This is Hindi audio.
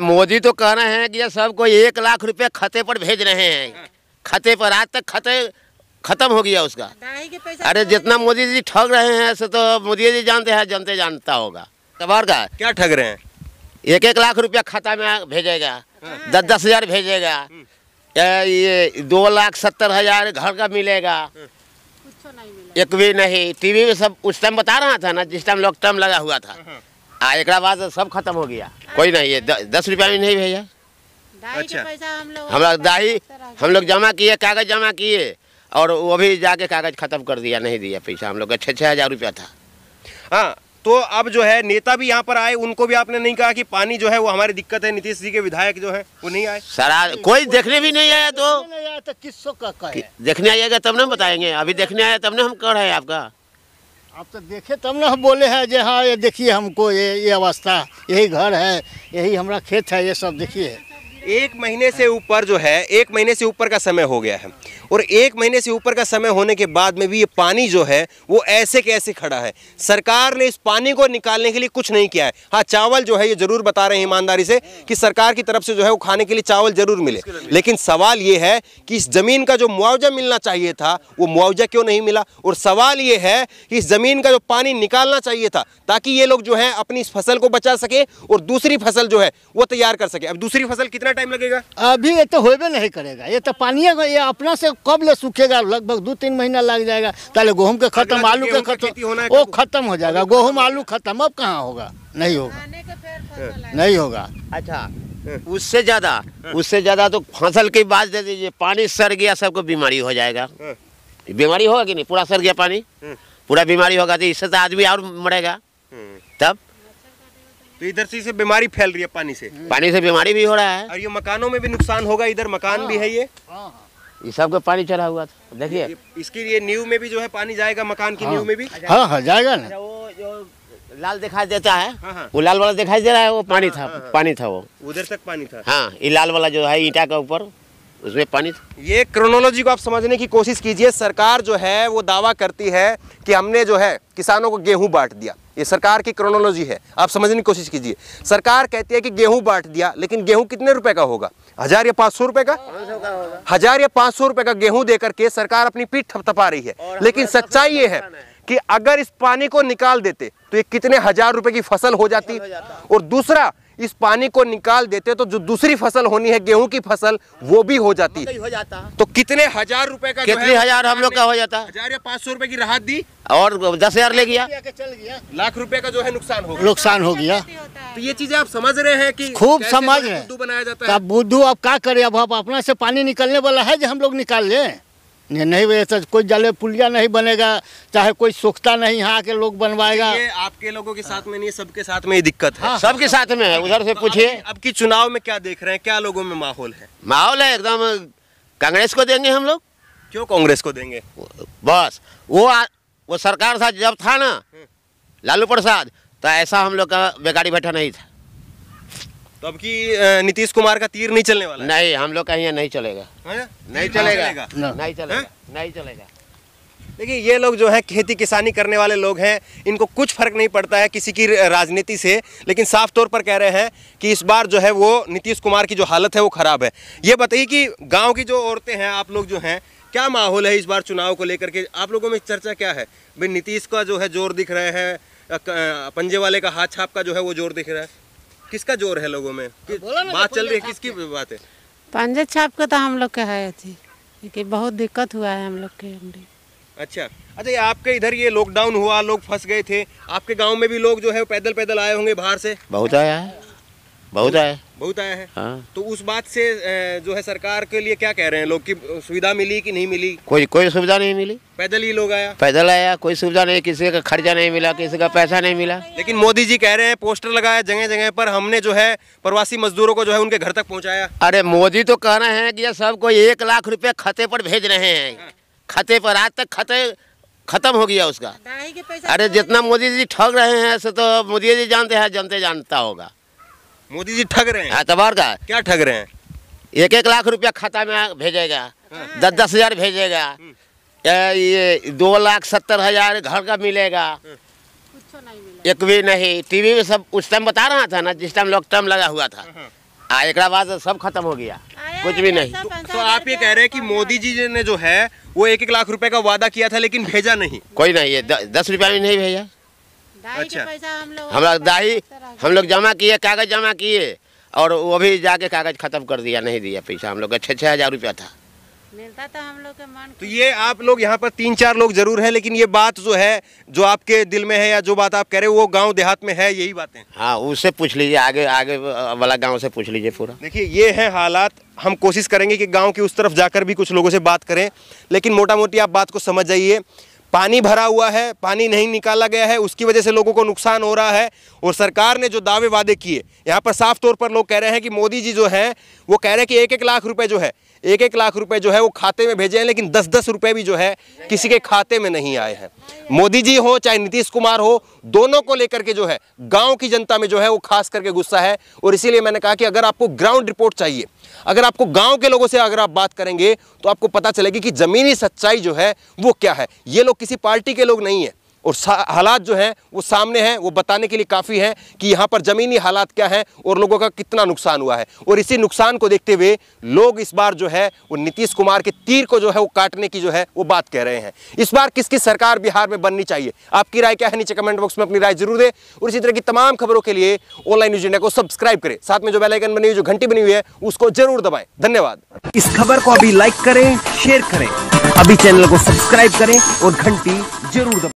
मोदी तो कह रहे हैं कि ये सबको एक लाख रुपए खाते पर भेज रहे हैं हाँ। खाते पर आज तक खाते खत्म हो गया उसका अरे तो जितना मोदी जी ठग रहे हैं ऐसे तो मोदी जी जानते हैं जनते जानता होगा कबार का क्या ठग रहे हैं एक एक लाख रुपया खाता में भेजेगा हाँ। दस दस हजार भेजेगा हाँ। ये दो लाख सत्तर हजार घर का मिलेगा तो एक भी नहीं टीवी में सब उस टाइम बता रहा था ना जिस टाइम लॉकडाउन लगा हुआ था आ एक बाद सब खत्म हो गया कोई नहीं है दस रुपया भी नहीं भैया अच्छा हम लोग दाही हम लोग जमा किए कागज जमा किए और वो भी जाके कागज खत्म कर दिया नहीं दिया पैसा हम लोग का छः छः हज़ार रुपया था हाँ तो अब जो है नेता भी यहाँ पर आए उनको भी आपने नहीं कहा कि पानी जो है वो हमारी दिक्कत है नीतीश जी के विधायक जो है वो नहीं आए सारा कोई देखने भी नहीं आया तो देखने आइएगा तो तब ना बताएंगे अभी देखने आया तब ना हम कह रहे हैं आपका आप तो देखे तब ना हम बोले हैं जे हाँ ये देखिए हमको ये ये अवस्था यही घर है यही हमारा खेत है ये सब देखिए एक महीने से ऊपर जो है एक महीने से ऊपर का समय हो गया है और एक महीने से ऊपर का समय होने के बाद में भी ये पानी जो है वो ऐसे कैसे खड़ा है सरकार ने इस पानी को निकालने के लिए कुछ नहीं किया है हाँ चावल जो है ये जरूर बता रहे हैं ईमानदारी से कि सरकार की तरफ से जो है वो खाने के लिए चावल जरूर मिले लेकिन सवाल ये है कि इस ज़मीन का जो मुआवजा मिलना चाहिए था वो मुआवजा क्यों नहीं मिला और सवाल ये है कि इस ज़मीन का जो पानी निकालना चाहिए था ताकि ये लोग जो है अपनी इस फसल को बचा सके और दूसरी फसल जो है वो तैयार कर सके अब दूसरी फसल कितना कितना टाइम लगेगा अभी ये तो होबे नहीं करेगा ये तो पानी ये अपना से कब ले सूखेगा लगभग दो तीन महीना लग जाएगा पहले गेहूँ के खत्म तो आलू के खत्म वो खत्म हो जाएगा गेहूँ आलू खत्म अब कहाँ होगा नहीं होगा हाँ। नहीं होगा अच्छा हाँ। उससे ज्यादा हाँ। उससे ज्यादा तो फसल की बात दे दीजिए पानी सर गया सबको बीमारी हो जाएगा बीमारी होगा कि नहीं पूरा सर गया पानी पूरा बीमारी होगा तो इससे तो आदमी और मरेगा तब तो इधर से इसे बीमारी फैल रही है पानी से पानी से बीमारी भी हो रहा है और ये मकानों में भी नुकसान होगा इधर मकान हाँ, भी है ये हाँ, हाँ। ये सब का पानी चढ़ा हुआ था देखिए इसके लिए न्यू में भी जो है पानी जाएगा मकान की न्यू में भी हाँ हाँ जाएगा ना अच्छा, जो लाल दिखाई देता है वो लाल वाला दिखाई दे रहा है वो पानी था पानी था वो उधर तक पानी था हाँ ये लाल वाला जो है ईटा के ऊपर उसमें पानी ये क्रोनोलॉजी को आप समझने की कोशिश कीजिए सरकार जो है वो दावा करती है कि हमने जो है किसानों को गेहूं बांट दिया ये सरकार की क्रोनोलॉजी है आप समझने की कोशिश कीजिए सरकार कहती है कि गेहूं बांट दिया लेकिन गेहूं कितने रुपए का होगा हजार या पांच सौ रुपए का हजार या पांच सौ रुपए का गेहूं देकर के सरकार अपनी पीठ थपथपा रही है लेकिन सच्चाई ये है कि अगर इस पानी को निकाल देते तो ये कितने हजार रुपए की फसल हो जाती और दूसरा इस पानी को निकाल देते तो जो दूसरी फसल होनी है गेहूं की फसल वो भी हो जाती हो जाता तो कितने हजार रुपए का कितने हजार हम लोग का हो जाता हजार या पाँच सौ रूपए की राहत दी और दस हजार ले गया लाख रुपए का जो है नुकसान हो नुकसान हो गया तो ये चीजें आप समझ रहे हैं कि खूब समझ रहे बुद्धू बनाया जाता है बुद्धू अब क्या करे अब अपना से पानी निकलने वाला है जो हम लोग निकाल ले नहीं वैसे कोई जले पुलिया नहीं बनेगा चाहे कोई सुखता नहीं यहाँ के लोग बनवाएगा ये आपके लोगों के साथ में नहीं सबके साथ में ही दिक्कत है सबके हाँ। सबके साथ में है उधर से तो पूछिए अब की चुनाव में क्या देख रहे हैं क्या लोगों में माहौल है माहौल है एकदम कांग्रेस को देंगे हम लोग क्यों कांग्रेस को देंगे बस वो आ, वो सरकार था जब था ना हम्म। लालू प्रसाद तो ऐसा हम लोग का बेकारी बैठा नहीं था तो अब की नीतीश कुमार का तीर नहीं चलने वाला नहीं हम लोग का यहाँ नहीं चलेगा नहीं चलेगा नहीं चलेगा नहीं चलेगा देखिए ये लोग जो है खेती किसानी करने वाले लोग हैं इनको कुछ फर्क नहीं पड़ता है किसी की राजनीति से लेकिन साफ तौर पर कह रहे हैं कि इस बार जो है वो नीतीश कुमार की जो हालत है वो ख़राब है ये बताइए कि गांव की जो औरतें हैं आप लोग जो हैं क्या माहौल है इस बार चुनाव को लेकर के आप लोगों में चर्चा क्या है भाई नीतीश का जो है जोर दिख रहे हैं पंजे वाले का हाथ छाप का जो है वो जोर दिख रहा है किसका जोर है लोगों में बात तो चल रही है किसकी बात है पंजे छाप का तो हम लोग का है कि बहुत दिक्कत हुआ है हम लोग के अच्छा अच्छा ये आपके इधर ये लॉकडाउन हुआ लोग फंस गए थे आपके गांव में भी लोग जो है पैदल पैदल आए होंगे बाहर से बहुत आया है बहुत आया बहुत आया है हाँ तो उस बात से जो है सरकार के लिए क्या कह रहे हैं लोग की सुविधा मिली कि नहीं मिली कोई कोई सुविधा नहीं मिली पैदल ही लोग आया पैदल आया कोई सुविधा नहीं किसी का खर्चा नहीं मिला किसी का पैसा नहीं मिला लेकिन मोदी जी कह रहे हैं पोस्टर लगाया जगह जगह पर हमने जो है प्रवासी मजदूरों को जो है उनके घर तक पहुँचाया अरे मोदी तो कह रहे हैं की सबको एक लाख रुपए खाते पर भेज रहे हैं हाँ। खाते पर आज तक खाते खत्म हो गया उसका अरे तो जितना मोदी जी ठग रहे हैं ऐसे तो मोदी जी जानते हैं जनते जानता होगा मोदी जी ठग रहे हैं हाँ तो का क्या ठग रहे हैं एक एक लाख रुपया खाता में भेजेगा हाँ। दस दस हजार भेजेगा हाँ। ये दो लाख सत्तर हजार घर का मिलेगा हाँ। एक भी नहीं टीवी में सब उस टाइम बता रहा था ना जिस टाइम टाइम लगा हुआ था आ एक बाद सब खत्म हो गया कुछ भी नहीं तो, तो आप ये कह रहे हैं कि मोदी जी ने जो है वो एक एक लाख रुपए का वादा किया था लेकिन भेजा नहीं कोई नहीं है द, दस रुपया भी नहीं भेजा अच्छा हम लोग हमारा दाही हम लोग जमा किए कागज़ जमा किए और वो भी जाके कागज़ ख़त्म कर दिया नहीं दिया पैसा हम लोग का छः छः हज़ार रुपया था मिलता था तो हम लोग के तो ये आप लोग यहाँ पर तीन चार लोग जरूर हैं लेकिन ये बात जो है जो आपके दिल में है या जो बात आप कह रहे हो वो गांव देहात में है यही बातें हाँ उससे पूछ लीजिए आगे आगे वाला गांव से पूछ लीजिए पूरा देखिए ये है हालात हम कोशिश करेंगे कि गांव की उस तरफ जाकर भी कुछ लोगों से बात करें लेकिन मोटा मोटी आप बात को समझ जाइए पानी भरा हुआ है पानी नहीं निकाला गया है उसकी वजह से लोगों को नुकसान हो रहा है और सरकार ने जो दावे वादे किए यहाँ पर साफ तौर पर लोग कह रहे हैं कि मोदी जी जो हैं वो कह रहे हैं कि एक एक लाख रुपए जो है एक एक लाख रुपए जो है वो खाते में भेजे हैं लेकिन दस दस रुपए भी जो है किसी के खाते में नहीं आए हैं मोदी जी हो चाहे नीतीश कुमार हो दोनों को लेकर के जो है गांव की जनता में जो है वो खास करके गुस्सा है और इसीलिए मैंने कहा कि अगर आपको ग्राउंड रिपोर्ट चाहिए अगर आपको गांव के लोगों से अगर आप बात करेंगे तो आपको पता चलेगी कि ज़मीनी सच्चाई जो है वो क्या है ये लोग किसी पार्टी के लोग नहीं है और हालात जो हैं वो सामने हैं वो बताने के लिए काफ़ी हैं कि यहाँ पर ज़मीनी हालात क्या हैं और लोगों का कितना नुकसान हुआ है और इसी नुकसान को देखते हुए लोग इस बार जो है वो नीतीश कुमार के तीर को जो है वो काटने की जो है वो बात कह रहे हैं इस बार किसकी सरकार बिहार में बननी चाहिए आपकी राय क्या है नीचे कमेंट बॉक्स में अपनी राय जरूर दें और इसी तरह की तमाम खबरों के लिए ऑनलाइन न्यूज इंडिया को सब्सक्राइब करें साथ में जो बेलाइकन बनी हुई जो घंटी बनी हुई है उसको जरूर दबाएं धन्यवाद इस खबर को अभी लाइक करें शेयर करें अभी चैनल को सब्सक्राइब करें और घंटी जरूर दबाए